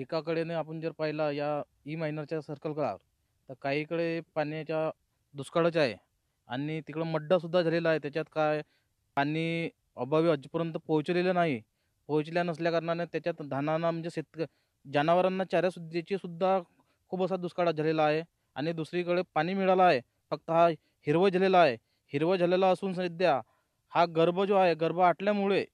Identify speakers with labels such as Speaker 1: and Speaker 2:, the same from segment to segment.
Speaker 1: एकाकडेने आपण जर पाहिला या ई मायनरच्या सर्कल काळावर तर काहीकडे पाण्याच्या दुष्काळच आहे आणि तिकडं मड्डासुद्धा झालेला आहे त्याच्यात काय पाणी अभावी अजूनपर्यंत पोहोचलेलं नाही पोहोचल्या नसल्याकारणाने त्याच्यात धानांना म्हणजे शेतक जनावरांना चाऱ्यासुद्धाची सुद्धा खूप असा दुष्काळ झालेला आहे आणि दुसरीकडे पाणी मिळालं आहे फक्त हा हिरवं झालेला आहे हिरवं झालेला असून सध्या हा गर्भ जो आहे गर्भ आटल्यामुळे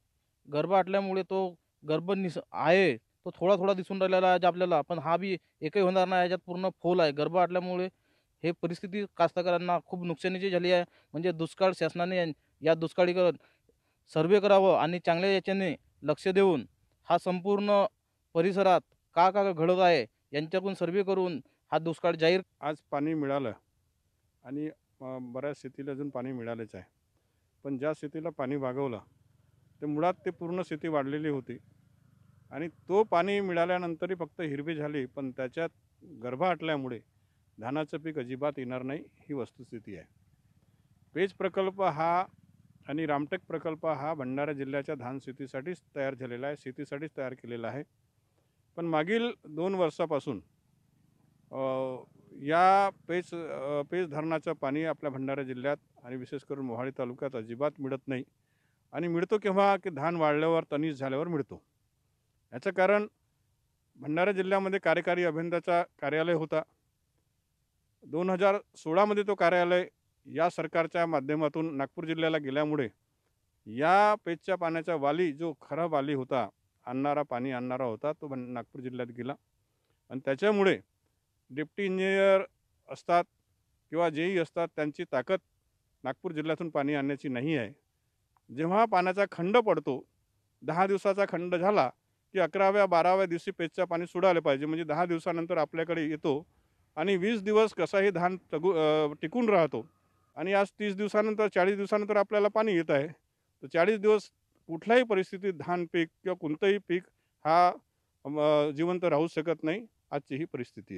Speaker 1: गर्भ आटल्यामुळे तो गर्भ निस आहे तो थोडा थोडा दिसून राहिलेला आज आपल्याला पण हा बी एकही होणार नाही याच्यात पूर्ण फोल आहे गर्भ आटल्यामुळे हे परिस्थिती कास्तकारांना खूप नुकसानीची झाली आहे म्हणजे दुष्काळ शासनाने या दुष्काळीकरण सर्वे करावं आणि चांगल्या याच्याने लक्ष देऊन हा संपूर्ण परिसरात का का घडत आहे यांच्याकडून सर्वे करून हा दुष्काळ जाहीर आज पाणी मिळालं
Speaker 2: आणि बऱ्याच शेतीला अजून पाणी मिळालेच आहे पण ज्या शेतीला पाणी भागवलं ते मुळात ते पूर्ण शेती वाढलेली होती आणि तो पाणी मिळाल्यानंतरही फक्त हिरवी झाली पण त्याच्यात आटल्यामुळे धानाचं पीक अजिबात येणार नाही ही वस्तुस्थिती आहे पेज प्रकल्प हा आणि रामटेक प्रकल्प हा भंडारा जिल्ह्याच्या धान शेतीसाठीच तयार झालेला आहे शेतीसाठीच तयार केलेला आहे पण मागील दोन वर्षापासून या पेज पेज धरणाचं पाणी आपल्या भंडारा जिल्ह्यात आणि विशेष करून मोहाडी तालुक्यात अजिबात मिळत नाही आणि मिळतो केव्हा की धान वाढल्यावर तनीज झाल्यावर मिळतो याचं कारण भंडारा जिल्ह्यामध्ये कार्यकारी अभियंत्याचा कार्यालय होता दोन हजार सोळामध्ये तो कार्यालय या सरकारच्या माध्यमातून नागपूर जिल्ह्याला गेल्यामुळे या पेजच्या पाण्याचा वाली जो खरा वाली होता आणणारा पाणी आणणारा होता तो नागपूर जिल्ह्यात गेला आणि त्याच्यामुळे डिप्टी इंजिनियर असतात किंवा जेही असतात त्यांची ताकद नागपूर जिल्ह्यातून पाणी आणण्याची नाही आहे जेव्हा पाण्याचा खंड पडतो दहा दिवसाचा खंड झाला की अकराव्या बाराव्या दिवशी पेचच्या पाणी सोडायला पाहिजे म्हणजे दहा दिवसानंतर आपल्याकडे येतो आणि वीस दिवस कसाही धान तगू टिकून राहतो आणि आज तीस दिवसानंतर चाळीस दिवसानंतर आपल्याला पाणी येत आहे तर चाळीस दिवस कुठल्याही परिस्थितीत धान पीक किंवा कोणतंही पीक हा जिवंत राहू शकत नाही आजची ही परिस्थिती आहे